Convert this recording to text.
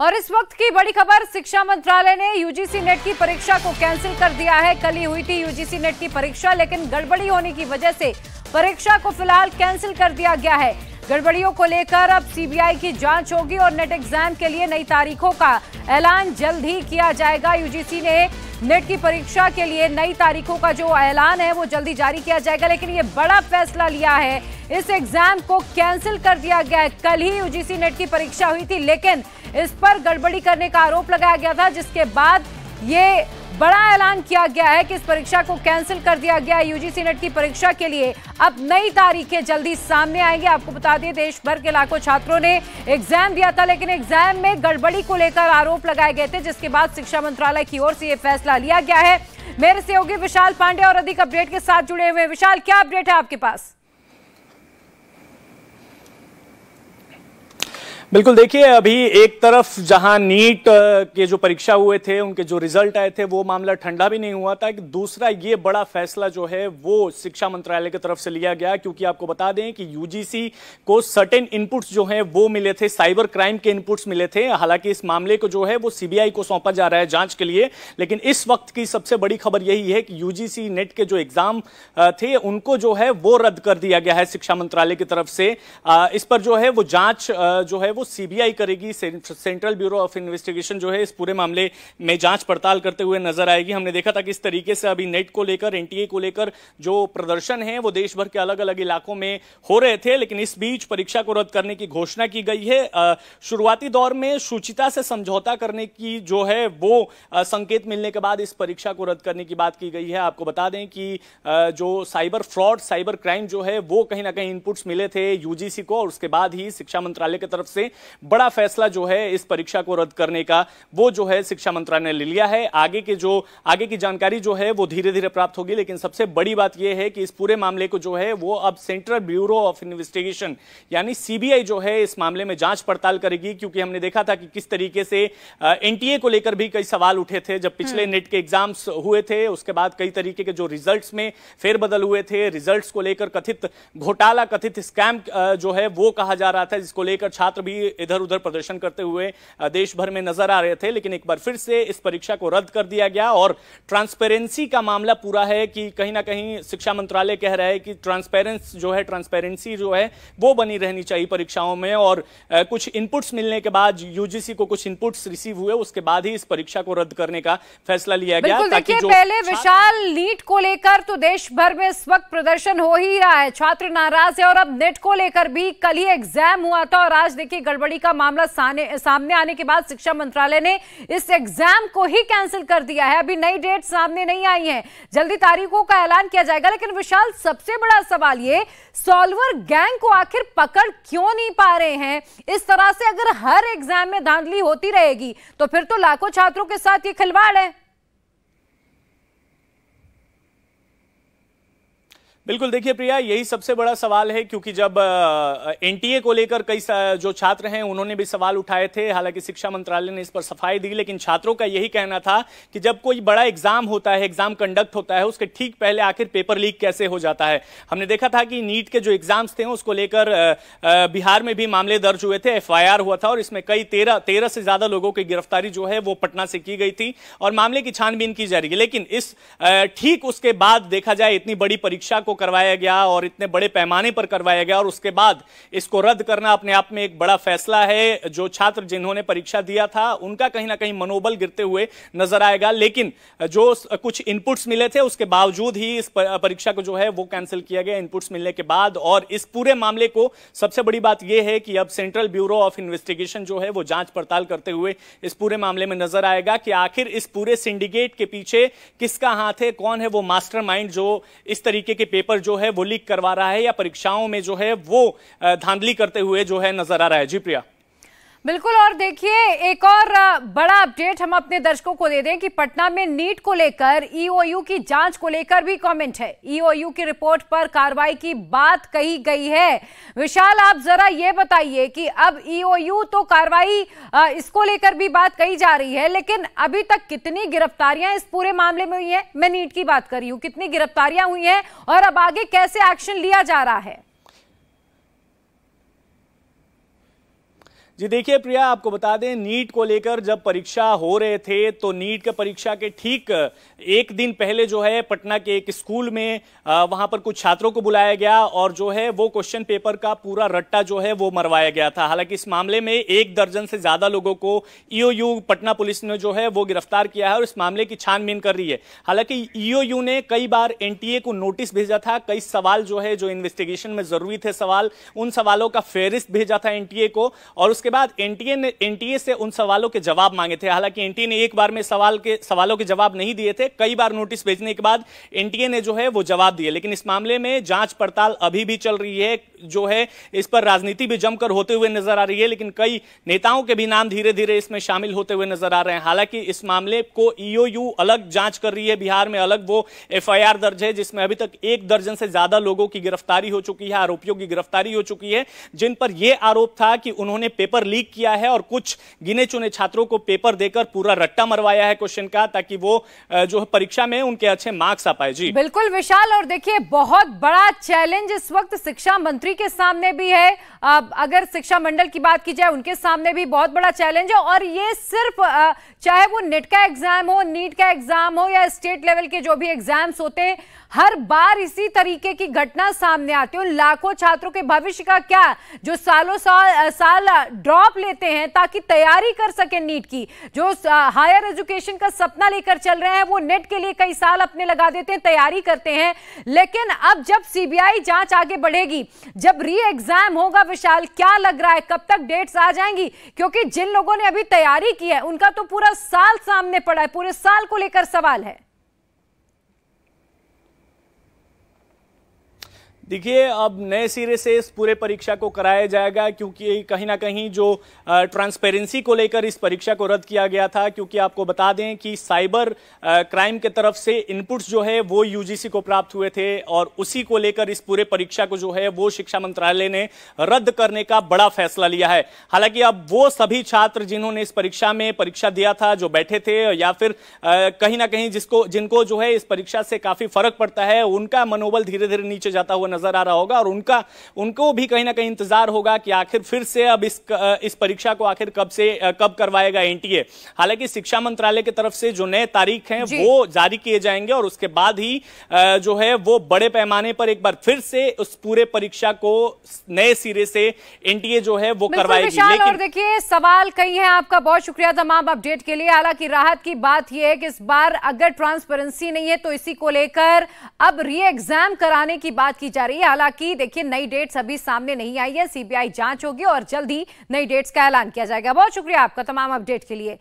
और इस वक्त की बड़ी खबर शिक्षा मंत्रालय ने यूजीसी नेट की परीक्षा को कैंसिल कर दिया है कल ही हुई थी यूजीसी नेट की परीक्षा लेकिन गड़बड़ी होने की वजह से परीक्षा को फिलहाल कैंसिल कर दिया गया है गड़बड़ियों को लेकर अब सीबीआई की जांच होगी और नेट एग्जाम के लिए नई तारीखों का ऐलान जल्द ही किया जाएगा यूजीसी ने नेट की परीक्षा के लिए नई तारीखों का जो ऐलान है वो जल्दी जारी किया जाएगा लेकिन ये बड़ा फैसला लिया है इस एग्जाम को कैंसिल कर दिया गया है कल ही यूजीसी नेट की परीक्षा हुई थी लेकिन इस पर गड़बड़ी करने का आरोप लगाया गया था जिसके बाद ये बड़ा ऐलान किया गया है कि इस परीक्षा को कैंसिल कर दिया गया यूजीसी नेट की परीक्षा के लिए अब नई तारीखें जल्दी सामने आएंगी आपको बता दें देश भर के लाखों छात्रों ने एग्जाम दिया था लेकिन एग्जाम में गड़बड़ी को लेकर आरोप लगाए गए थे जिसके बाद शिक्षा मंत्रालय की ओर से यह फैसला लिया गया है मेरे सहयोगी विशाल पांडे और अधिक अपडेट के साथ जुड़े हुए विशाल क्या अपडेट है आपके पास बिल्कुल देखिए अभी एक तरफ जहां नीट के जो परीक्षा हुए थे उनके जो रिजल्ट आए थे वो मामला ठंडा भी नहीं हुआ था कि दूसरा ये बड़ा फैसला जो है वो शिक्षा मंत्रालय की तरफ से लिया गया क्योंकि आपको बता दें कि यूजीसी को सर्टेन इनपुट्स जो हैं वो मिले थे साइबर क्राइम के इनपुट्स मिले थे हालांकि इस मामले को जो है वो सीबीआई को सौंपा जा रहा है जांच के लिए लेकिन इस वक्त की सबसे बड़ी खबर यही है कि यूजीसी नेट के जो एग्जाम थे उनको जो है वो रद्द कर दिया गया है शिक्षा मंत्रालय की तरफ से इस पर जो है वो जांच जो है वो सीबीआई करेगी सेंट्रल ब्यूरो ऑफ इन्वेस्टिगेशन जो है इस पूरे मामले में जांच पड़ताल करते हुए नजर आएगी हमने देखा था किस तरीके से अभी नेट को लेकर एनटीए को लेकर जो प्रदर्शन है वो देश भर के अलग अलग इलाकों में हो रहे थे लेकिन इस बीच परीक्षा को रद्द करने की घोषणा की गई है शुरुआती दौर में शुचिता से समझौता करने की जो है वो संकेत मिलने के बाद इस परीक्षा को रद्द करने की बात की गई है आपको बता दें कि जो साइबर फ्रॉड साइबर क्राइम जो है वो कहीं ना कहीं इनपुट्स मिले थे यूजीसी को और उसके बाद ही शिक्षा मंत्रालय की तरफ से बड़ा फैसला जो है इस परीक्षा को रद्द करने का वो जो है शिक्षा मंत्रालय ने ले लिया है आगे के जो आगे की जानकारी जो है वो धीरे धीरे प्राप्त होगी लेकिन सबसे बड़ी बात यह है कि इस पूरे मामले को जो है वो अब सेंट्रल ब्यूरो ऑफ इन्वेस्टिगेशन यानी सीबीआई जो है इस मामले में जांच पड़ताल करेगी क्योंकि हमने देखा था कि किस तरीके से एनटीए को लेकर भी कई सवाल उठे थे जब पिछले हम्म। नेट के एग्जाम्स हुए थे उसके बाद कई तरीके के जो रिजल्ट्स में फेरबदल हुए थे रिजल्ट्स को लेकर कथित घोटाला कथित स्कैम जो है वो कहा जा रहा था जिसको लेकर छात्र भी भी इधर उधर प्रदर्शन करते हुए देश भर में नजर आ रहे थे लेकिन एक बार फिर से इस परीक्षा को रद्द कर दिया गया और ट्रांसपेरेंसी का मामला पूरा है कि कहीं ना कहीं शिक्षा मंत्रालय कह रहा है कि ट्रांसपेरेंस जो है ट्रांसपेरेंसी जो है वो बनी रहनी चाहिए परीक्षाओं में और कुछ इनपुट्स मिलने के बाद यूजीसी को कुछ इनपुट्स रिसीव हुए उसके बाद ही इस परीक्षा को रद्द करने का फैसला लिया गया ताकि जो पहले विशाल नीट को लेकर तो देश भर में इस वक्त प्रदर्शन हो ही रहा है छात्र नाराज है और अब नेट को लेकर भी कल ही एग्जाम हुआ था और आज देखिए गड़बड़ी का मामला सामने आने के बाद शिक्षा मंत्रालय ने इस एग्जाम को ही कैंसिल कर दिया है अभी नई डेट सामने नहीं आई है जल्दी तारीखों का ऐलान किया जाएगा लेकिन विशाल सबसे बड़ा सवाल ये सॉल्वर गैंग को आखिर पकड़ क्यों नहीं पा रहे हैं इस तरह से अगर हर एग्जाम में धांधली होती रहेगी तो फिर तो लाखों छात्रों के साथ ये खिलवाड़ है बिल्कुल देखिए प्रिया यही सबसे बड़ा सवाल है क्योंकि जब एनटीए को लेकर कई जो छात्र हैं उन्होंने भी सवाल उठाए थे हालांकि शिक्षा मंत्रालय ने इस पर सफाई दी लेकिन छात्रों का यही कहना था कि जब कोई बड़ा एग्जाम होता है एग्जाम कंडक्ट होता है उसके ठीक पहले आखिर पेपर लीक कैसे हो जाता है हमने देखा था कि नीट के जो एग्जाम्स थे उसको लेकर बिहार में भी मामले दर्ज हुए थे एफ हुआ था और इसमें कई तेरह तेरह से ज्यादा लोगों की गिरफ्तारी जो है वो पटना से की गई थी और मामले की छानबीन की जा रही है लेकिन इस ठीक उसके बाद देखा जाए इतनी बड़ी परीक्षा को करवाया गया और इतने बड़े पैमाने पर करवाया गया और उसके बाद इसको रद्द करना अपने आप में एक बड़ा फैसला है जो छात्र जिन्होंने परीक्षा दिया था उनका कहीं ना कहीं मनोबल गिरते हुए नजर आएगा लेकिन जो कुछ इनपुट्स मिले थे उसके बावजूद ही इस परीक्षा को जो है वो कैंसिल किया गया इनपुट्स मिलने के बाद और इस पूरे मामले को सबसे बड़ी बात यह है कि अब सेंट्रल ब्यूरो ऑफ इन्वेस्टिगेशन जो है वो जांच पड़ताल करते हुए इस पूरे मामले में नजर आएगा कि आखिर इस पूरे सिंडिकेट के पीछे किसका हाथ है कौन है वो मास्टरमाइंड जो इस तरीके के पेपर पेपर जो है वो लीक करवा रहा है या परीक्षाओं में जो है वो धांधली करते हुए जो है नजर आ रहा है जी प्रिया बिल्कुल और देखिए एक और बड़ा अपडेट हम अपने दर्शकों को दे दें कि पटना में नीट को लेकर ईओयू e की जांच को लेकर भी कमेंट है ईओयू e की रिपोर्ट पर कार्रवाई की बात कही गई है विशाल आप जरा ये बताइए कि अब ईओयू e तो कार्रवाई इसको लेकर भी बात कही जा रही है लेकिन अभी तक कितनी गिरफ्तारियां इस पूरे मामले में हुई है मैं नीट की बात कर रही हूँ कितनी गिरफ्तारियां हुई है और अब आगे कैसे एक्शन लिया जा रहा है जी देखिए प्रिया आपको बता दें नीट को लेकर जब परीक्षा हो रहे थे तो नीट के परीक्षा के ठीक एक दिन पहले जो है पटना के एक स्कूल में वहां पर कुछ छात्रों को बुलाया गया और जो है वो क्वेश्चन पेपर का पूरा रट्टा जो है वो मरवाया गया था हालांकि इस मामले में एक दर्जन से ज्यादा लोगों को ईओयू पटना पुलिस ने जो है वो गिरफ्तार किया है और इस मामले की छानबीन कर रही है हालांकि ईओयू ने कई बार एन को नोटिस भेजा था कई सवाल जो है जो इन्वेस्टिगेशन में जरूरी थे सवाल उन सवालों का फेहरिस्त भेजा था एनटीए को और उसके उसके बाद एनटीए ने एनटीए से उन सवालों के जवाब मांगे थे हालांकि एनटीए ने एक बार में सवाल के सवालों के जवाब नहीं दिए थे कई बार नोटिस भेजने के बाद एनटीए ने जो है वो जवाब दिए लेकिन इस मामले में जांच पड़ताल अभी भी चल रही है जो है इस पर राजनीति भी जमकर होते हुए नजर आ रही है लेकिन कई नेताओं के भी नाम धीरे धीरे इसमें शामिल होते हुए नजर आ रहे हैं हालांकि इस मामले को ईओयू e अलग जांच कर रही है बिहार में अलग वो एफआईआर दर्ज है जिसमें अभी तक एक दर्जन से ज्यादा लोगों की गिरफ्तारी हो चुकी है आरोपियों की गिरफ्तारी हो चुकी है जिन पर यह आरोप था कि उन्होंने पेपर पेपर लीक किया है और कुछ गिने चुने छात्रों को पेपर देकर पूरा रट्टा मरवाया है क्वेश्चन का ताकि वो जो है परीक्षा में उनके अच्छे मार्क्स आ पाए जी बिल्कुल विशाल और देखिए बहुत बड़ा चैलेंज इस वक्त शिक्षा मंत्री के सामने भी है अगर शिक्षा मंडल की बात की जाए उनके सामने भी बहुत बड़ा चैलेंज है और ये सिर्फ चाहे वो नेट का एग्जाम हो नीट का एग्जाम हो या स्टेट लेवल के जो भी एग्जाम्स होते हैं हर बार इसी तरीके की घटना सामने आती है लाखों छात्रों के भविष्य का क्या जो सालों साल साल ड्रॉप लेते हैं ताकि तैयारी कर सके नीट की जो हायर एजुकेशन का सपना लेकर चल रहे हैं वो नेट के लिए कई साल अपने लगा देते हैं तैयारी करते हैं लेकिन अब जब सीबीआई जांच आगे बढ़ेगी जब री एग्जाम होगा विशाल क्या लग रहा है कब तक डेट्स आ जाएंगी क्योंकि जिन लोगों ने अभी तैयारी की है उनका तो पूरा साल सामने पड़ा है पूरे साल को लेकर सवाल है देखिए अब नए सिरे से इस पूरे परीक्षा को कराया जाएगा क्योंकि कहीं ना कहीं जो ट्रांसपेरेंसी को लेकर इस परीक्षा को रद्द किया गया था क्योंकि आपको बता दें कि साइबर क्राइम के तरफ से इनपुट्स जो है वो यूजीसी को प्राप्त हुए थे और उसी को लेकर इस पूरे परीक्षा को जो है वो शिक्षा मंत्रालय ने रद्द करने का बड़ा फैसला लिया है हालांकि अब वो सभी छात्र जिन्होंने इस परीक्षा में परीक्षा दिया था जो बैठे थे या फिर कहीं ना कहीं जिसको जिनको जो है इस परीक्षा से काफी फर्क पड़ता है उनका मनोबल धीरे धीरे नीचे जाता हुआ नजर आ रहा होगा और उनका उनको भी कहीं ना कहीं इंतजार होगा कि आखिर फिर से अब इस इस परीक्षा को आखिर कब से कब करवाएगा एनटीए हालांकि शिक्षा मंत्रालय की तरफ से जो नए तारीख हैं वो जारी किए जाएंगे और उसके बाद ही जो है वो बड़े पैमाने पर एक बार फिर से उस पूरे परीक्षा को नए सिरे से एनटीए जो है वो करवाएगी लेकिन देखिए सवाल कई है आपका बहुत शुक्रिया तमाम अपडेट के लिए हालांकि राहत की बात यह है कि इस बार अगर ट्रांसपेरेंसी नहीं है तो इसी को लेकर अब री एग्जाम कराने की बात की जा रही रही है हालांकि देखिए नई डेट्स अभी सामने नहीं आई है सीबीआई जांच होगी और जल्द ही नई डेट्स का ऐलान किया जाएगा बहुत शुक्रिया आपका तमाम अपडेट के लिए